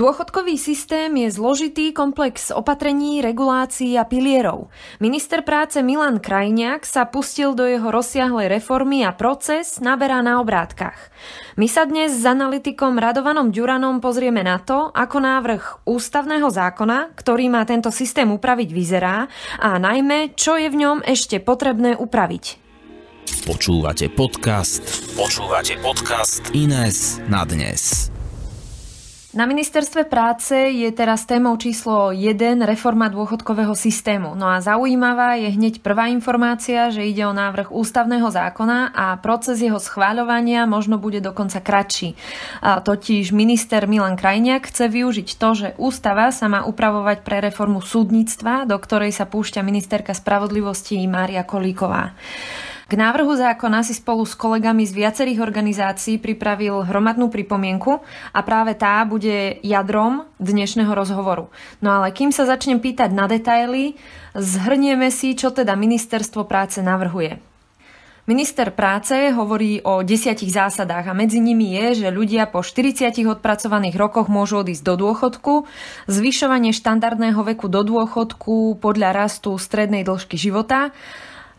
Dôchodkový systém je zložitý komplex opatrení, regulácií a pilierov. Minister práce Milan Krajniak sa pustil do jeho rozsiahlej reformy a proces naberá na obrátkach. My sa dnes s analytikom Radovanom Duranom pozrieme na to, ako návrh ústavného zákona, ktorý má tento systém upraviť, vyzerá a najmä, čo je v ňom ešte potrebné upraviť. Počúvate podcast. Počúvate podcast Ines na dnes. Na ministerstve práce je teraz témou číslo 1 reforma dôchodkového systému. No a zaujímavá je hneď prvá informácia, že ide o návrh ústavného zákona a proces jeho schváľovania možno bude dokonca kratší. A totiž minister Milan Krajniak chce využiť to, že ústava sa má upravovať pre reformu súdnictva, do ktorej sa púšťa ministerka spravodlivosti Mária Kolíková. K návrhu zákona si spolu s kolegami z viacerých organizácií pripravil hromadnú pripomienku a práve tá bude jadrom dnešného rozhovoru. No ale kým sa začnem pýtať na detaily, zhrnieme si, čo teda Ministerstvo práce navrhuje. Minister práce hovorí o desiatich zásadách a medzi nimi je, že ľudia po 40 odpracovaných rokoch môžu odísť do dôchodku, zvyšovanie štandardného veku do dôchodku podľa rastu strednej dĺžky života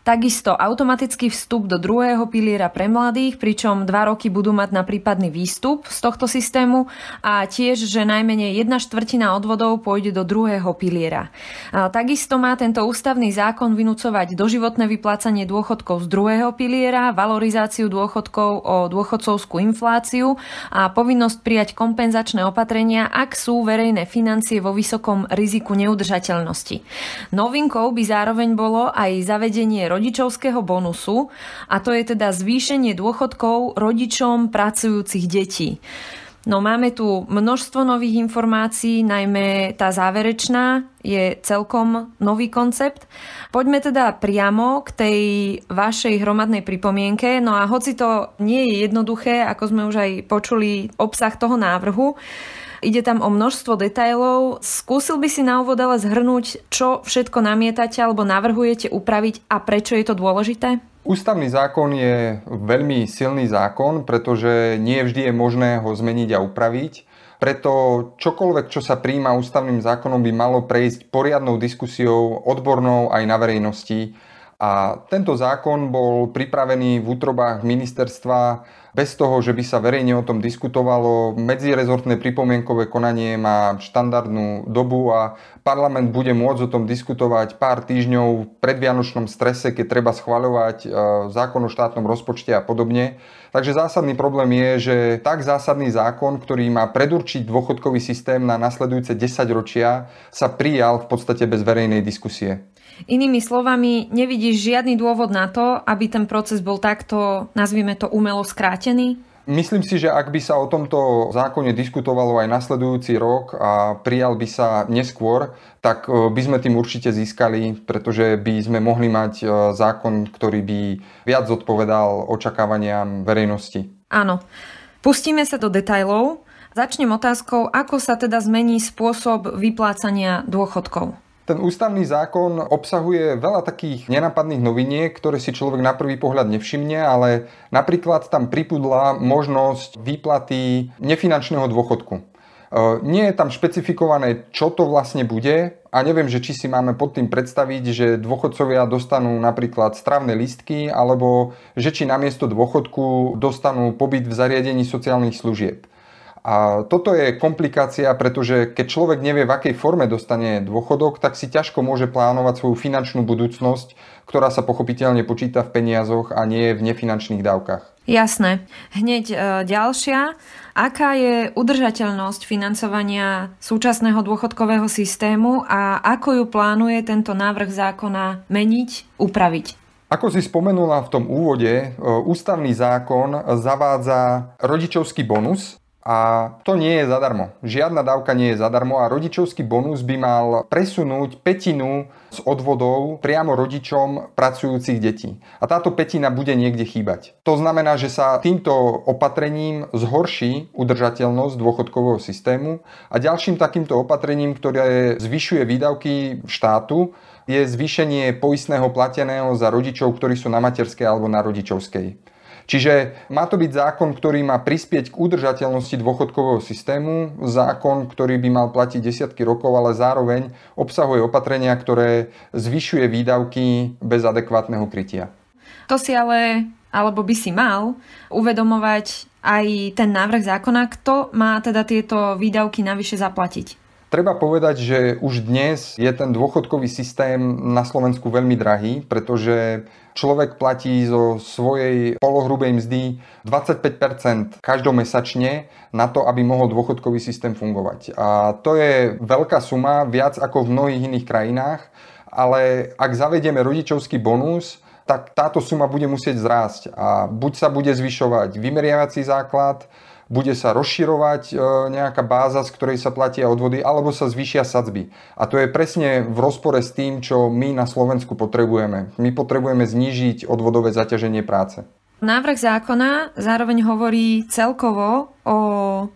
Takisto automatický vstup do druhého piliera pre mladých, pričom 2 roky budú mať na prípadný výstup z tohto systému a tiež, že najmenej jedna štvrtina odvodov pôjde do druhého piliera. A takisto má tento ústavný zákon vynúcovať doživotné vyplácanie dôchodkov z druhého piliera, valorizáciu dôchodkov o dôchodcovskú infláciu a povinnosť prijať kompenzačné opatrenia, ak sú verejné financie vo vysokom riziku neudržateľnosti. Novinkou by zároveň bolo aj zavedenie rodičovského bonusu a to je teda zvýšenie dôchodkov rodičom pracujúcich detí. No máme tu množstvo nových informácií, najmä tá záverečná je celkom nový koncept. Poďme teda priamo k tej vašej hromadnej pripomienke. No a hoci to nie je jednoduché, ako sme už aj počuli obsah toho návrhu, Ide tam o množstvo detajlov. Skúsil by si na úvod ale zhrnúť, čo všetko namietate alebo navrhujete upraviť a prečo je to dôležité? Ústavný zákon je veľmi silný zákon, pretože nie vždy je možné ho zmeniť a upraviť. Preto čokoľvek, čo sa príjma ústavným zákonom, by malo prejsť poriadnou diskusiou, odbornou aj na verejnosti. A tento zákon bol pripravený v útrobách ministerstva bez toho, že by sa verejne o tom diskutovalo. Medzirezortné pripomienkové konanie má štandardnú dobu a parlament bude môcť o tom diskutovať pár týždňov v predvianočnom strese, keď treba schvaľovať e, zákon o štátnom rozpočte a podobne. Takže zásadný problém je, že tak zásadný zákon, ktorý má predurčiť dôchodkový systém na nasledujúce 10 ročia, sa prijal v podstate bez verejnej diskusie. Inými slovami, nevidíš žiadny dôvod na to, aby ten proces bol takto, nazvime to, umelo skrátený stratený? Myslím si, že ak by sa o tomto zákone diskutovalo aj nasledujúci rok a prijal by sa neskôr, tak e, by sme tým určite získali, pretože by sme mohli mať e, zákon, ktorý by viac zodpovedal očakávaniam verejnosti. Áno. Pustíme sa do detajlov. Začnem otázkou, ako sa teda zmení spôsob vyplácania dôchodkov. Ten ústavný zákon obsahuje veľa takých nenapadných noviniek, ktoré si človek na prvý pohľad nevšimne, ale napríklad tam pripudla možnosť výplaty nefinančného dôchodku. E, nie je tam špecifikované, čo to vlastne bude a neviem, že či si máme pod tým predstaviť, že dôchodcovia dostanú napríklad stravné listky alebo že či namiesto dôchodku dostanú pobyt v zariadení sociálnych služieb. A toto je komplikácia, pretože keď človek nevie, v akej forme dostane dôchodok, tak si ťažko môže plánovať svoju finančnú budúcnosť, ktorá sa pochopiteľne počíta v peniazoch a nie v nefinančných dávkach. Jasné. Hneď e, ďalšia. Aká je udržateľnosť financovania súčasného dôchodkového systému a ako ju plánuje tento návrh zákona meniť, upraviť? Ako si spomenula v tom úvode, e, ústavný zákon zavádza rodičovský bonus, a to nie je zadarmo. Žiadna dávka nie je zadarmo a rodičovský bonus by mal presunúť petinu z odvodov priamo rodičom pracujúcich detí. A táto petina bude niekde chýbať. To znamená, že sa týmto opatrením zhorší udržateľnosť dôchodkového systému a ďalším takýmto opatrením, ktoré zvyšuje výdavky štátu, je zvýšenie poistného plateného za rodičov, ktorí sú na materskej alebo na rodičovskej. Čiže má to byť zákon, ktorý má prispieť k udržateľnosti dôchodkového systému, zákon, ktorý by mal platiť desiatky rokov, ale zároveň obsahuje opatrenia, ktoré zvyšuje výdavky bez adekvátneho krytia. To si ale, alebo by si mal uvedomovať aj ten návrh zákona, kto má teda tieto výdavky navyše zaplatiť. Treba povedať, že už dnes je ten dôchodkový systém na Slovensku veľmi drahý, pretože človek platí zo svojej polohrubej mzdy 25 každomesačne na to, aby mohol dôchodkový systém fungovať. A to je veľká suma, viac ako v mnohých iných krajinách, ale ak zavedieme rodičovský bonus, tak táto suma bude musieť zrásť a buď sa bude zvyšovať vymeriavací základ, bude sa rozširovať e, nejaká báza, z ktorej sa platia odvody, alebo sa zvýšia sadzby. A to je presne v rozpore s tým, čo my na Slovensku potrebujeme. My potrebujeme znížiť odvodové zaťaženie práce. Návrh zákona zároveň hovorí celkovo o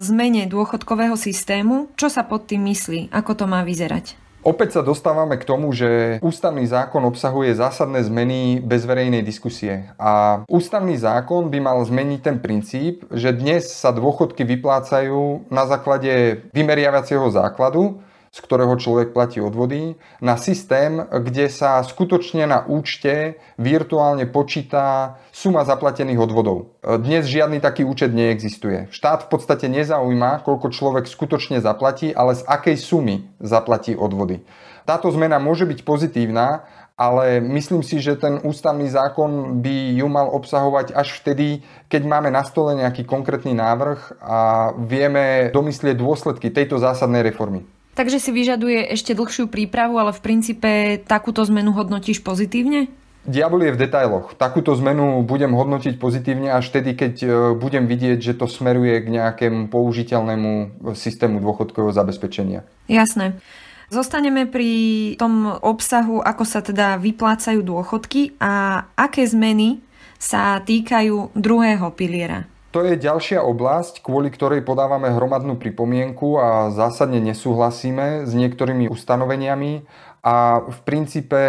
zmene dôchodkového systému. Čo sa pod tým myslí? Ako to má vyzerať? Opäť sa dostávame k tomu, že ústavný zákon obsahuje zásadné zmeny bez verejnej diskusie. A ústavný zákon by mal zmeniť ten princíp, že dnes sa dôchodky vyplácajú na základe vymeriavacieho základu, z ktorého človek platí odvody, na systém, kde sa skutočne na účte virtuálne počíta suma zaplatených odvodov. E, dnes žiadny taký účet neexistuje. Štát v podstate nezaujíma, koľko človek skutočne zaplatí, ale z akej sumy zaplatí odvody. Táto zmena môže byť pozitívna, ale myslím si, že ten ústavný zákon by ju mal obsahovať až vtedy, keď máme na stole nejaký konkrétny návrh a vieme domyslieť dôsledky tejto zásadnej reformy takže si vyžaduje ešte dlhšiu prípravu, ale v princípe takúto zmenu hodnotíš pozitívne? Diabol je v detailoch. Takúto zmenu budem hodnotiť pozitívne až tedy, keď e, budem vidieť, že to smeruje k nejakému použiteľnému e, systému dôchodkového zabezpečenia. Jasné. Zostaneme pri tom obsahu, ako sa teda vyplácajú dôchodky a aké zmeny sa týkajú druhého piliera. To je ďalšia oblasť, kvôli ktorej podávame hromadnú pripomienku a zásadne nesúhlasíme s niektorými ustanoveniami a v princípe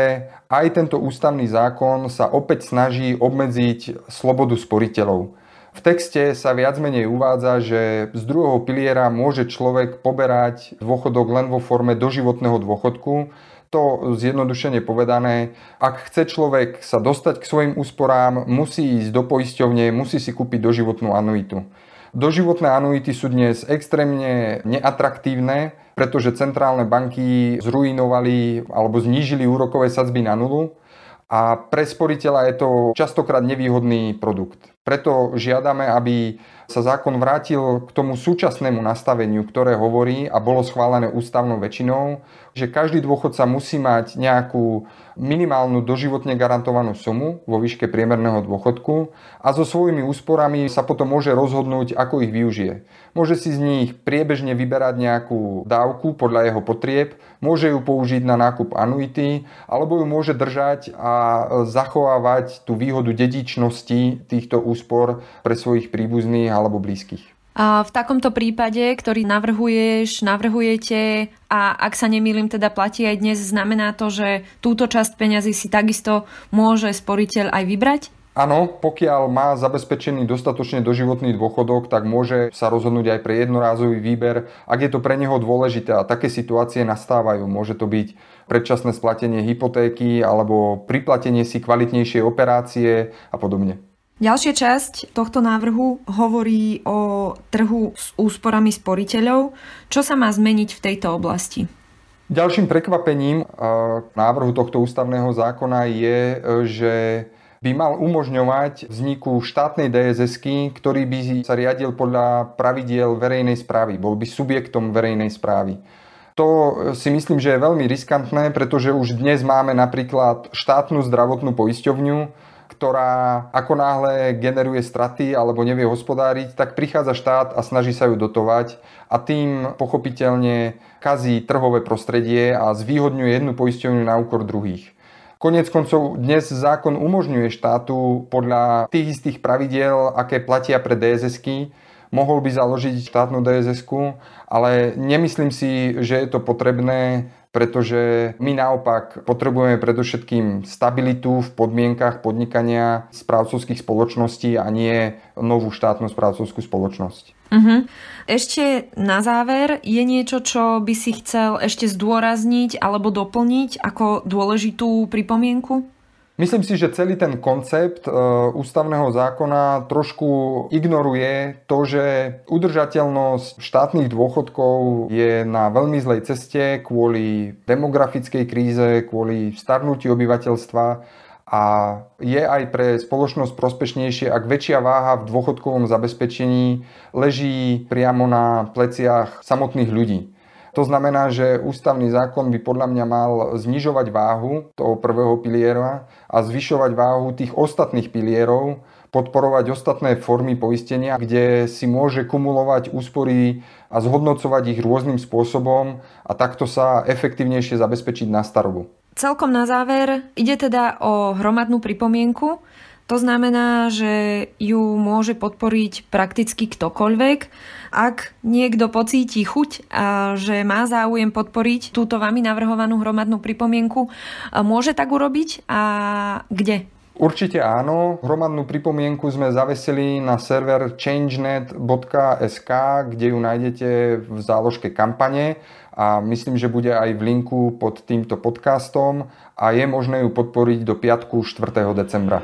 aj tento ústavný zákon sa opäť snaží obmedziť slobodu sporiteľov. V texte sa viac menej uvádza, že z druhého piliera môže človek poberať dôchodok len vo forme doživotného dôchodku, to zjednodušene povedané, ak chce človek sa dostať k svojim úsporám, musí ísť do poisťovne, musí si kúpiť doživotnú anuitu. Doživotné anuity sú dnes extrémne neatraktívne, pretože centrálne banky zruinovali alebo znížili úrokové sadzby na nulu a pre sporiteľa je to častokrát nevýhodný produkt. Preto žiadame, aby sa zákon vrátil k tomu súčasnému nastaveniu, ktoré hovorí a bolo schválené ústavnou väčšinou, že každý dôchodca musí mať nejakú minimálnu doživotne garantovanú sumu vo výške priemerného dôchodku a so svojimi úsporami sa potom môže rozhodnúť, ako ich využije. Môže si z nich priebežne vyberať nejakú dávku podľa jeho potrieb, môže ju použiť na nákup anuity alebo ju môže držať a zachovávať tú výhodu dedičnosti týchto úspor pre svojich príbuzných alebo blízkych. A v takomto prípade, ktorý navrhuješ, navrhujete a ak sa nemýlim, teda platí aj dnes, znamená to, že túto časť peňazí si takisto môže sporiteľ aj vybrať? Áno, pokiaľ má zabezpečený dostatočne doživotný dôchodok, tak môže sa rozhodnúť aj pre jednorázový výber, ak je to pre neho dôležité a také situácie nastávajú. Môže to byť predčasné splatenie hypotéky alebo priplatenie si kvalitnejšej operácie a podobne. Ďalšia časť tohto návrhu hovorí o trhu s úsporami sporiteľov. Čo sa má zmeniť v tejto oblasti? Ďalším prekvapením eh, návrhu tohto ústavného zákona je, eh, že by mal umožňovať vzniku štátnej dss ktorý by sa riadil podľa pravidiel verejnej správy, bol by subjektom verejnej správy. To eh, si myslím, že je veľmi riskantné, pretože už dnes máme napríklad štátnu zdravotnú poisťovňu, ktorá ako náhle generuje straty alebo nevie hospodáriť, tak prichádza štát a snaží sa ju dotovať a tým pochopiteľne kazí trhové prostredie a zvýhodňuje jednu poisťovňu na úkor druhých. Konec koncov dnes zákon umožňuje štátu podľa tých istých pravidiel, aké platia pre dss mohol by založiť štátnu dss ale nemyslím si, že je to potrebné pretože my naopak potrebujeme predovšetkým stabilitu v podmienkach podnikania správcovských spoločností a nie novú štátnu správcovskú spoločnosť. Uh-huh. Ešte na záver, je niečo, čo by si chcel ešte zdôrazniť alebo doplniť ako dôležitú pripomienku? Myslím si, že celý ten koncept e, ústavného zákona trošku ignoruje to, že udržateľnosť štátnych dôchodkov je na veľmi zlej ceste kvôli demografickej kríze, kvôli starnutí obyvateľstva a je aj pre spoločnosť prospešnejšie, ak väčšia váha v dôchodkovom zabezpečení leží priamo na pleciach samotných ľudí. To znamená, že ústavný zákon by podľa mňa mal znižovať váhu toho prvého piliera a zvyšovať váhu tých ostatných pilierov, podporovať ostatné formy poistenia, kde si môže kumulovať úspory a zhodnocovať ich rôznym spôsobom a takto sa efektívnejšie zabezpečiť na starobu. Celkom na záver ide teda o hromadnú pripomienku. To znamená, že ju môže podporiť prakticky ktokoľvek. Ak niekto pocíti chuť a že má záujem podporiť túto vami navrhovanú hromadnú pripomienku, môže tak urobiť a kde? Určite áno. Hromadnú pripomienku sme zavesili na server changenet.sk, kde ju nájdete v záložke kampane a myslím, že bude aj v linku pod týmto podcastom a je možné ju podporiť do piatku 4. decembra.